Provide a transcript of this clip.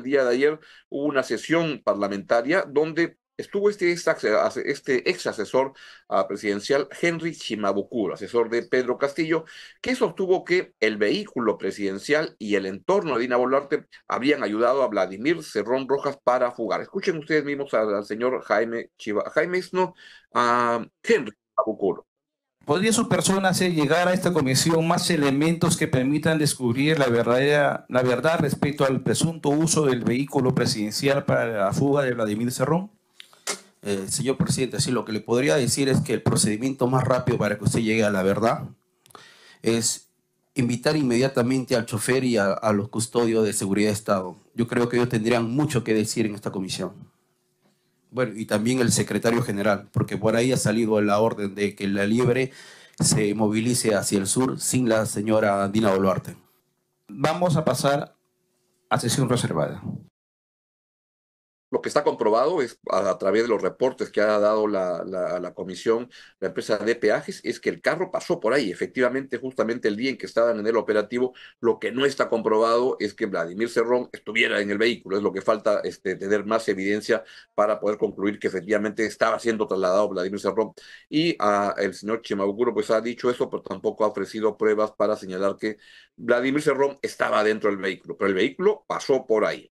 el día de ayer hubo una sesión parlamentaria donde estuvo este ex, este ex asesor ah, presidencial Henry Shimabukuro, asesor de Pedro Castillo, que sostuvo que el vehículo presidencial y el entorno de Dina Boluarte habrían ayudado a Vladimir Cerrón Rojas para fugar. Escuchen ustedes mismos al, señor Jaime Chiva, Jaime no, ¿Podría su persona hacer llegar a esta comisión más elementos que permitan descubrir la, verdadera, la verdad respecto al presunto uso del vehículo presidencial para la fuga de Vladimir Cerrón? Eh, señor presidente, sí, lo que le podría decir es que el procedimiento más rápido para que usted llegue a la verdad es invitar inmediatamente al chofer y a los custodios de seguridad de Estado. Yo creo que ellos tendrían mucho que decir en esta comisión bueno, y también el secretario general, porque por ahí ha salido la orden de que la libre se movilice hacia el sur sin la señora Dina Boluarte. Vamos a pasar a sesión reservada lo que está comprobado es a, través de los reportes que ha dado la, comisión, la empresa de peajes, es que el carro pasó por ahí. Efectivamente, justamente el día en que estaban en el operativo, lo que no está comprobado es que Vladimir Cerrón estuviera en el vehículo. Es lo que falta este, tener más evidencia para poder concluir que efectivamente estaba siendo trasladado Vladimir Cerrón. Y ah, el señor Chimabukuro pues ha dicho eso, pero tampoco ha ofrecido pruebas para señalar que Vladimir Cerrón estaba dentro del vehículo, pero el vehículo pasó por ahí.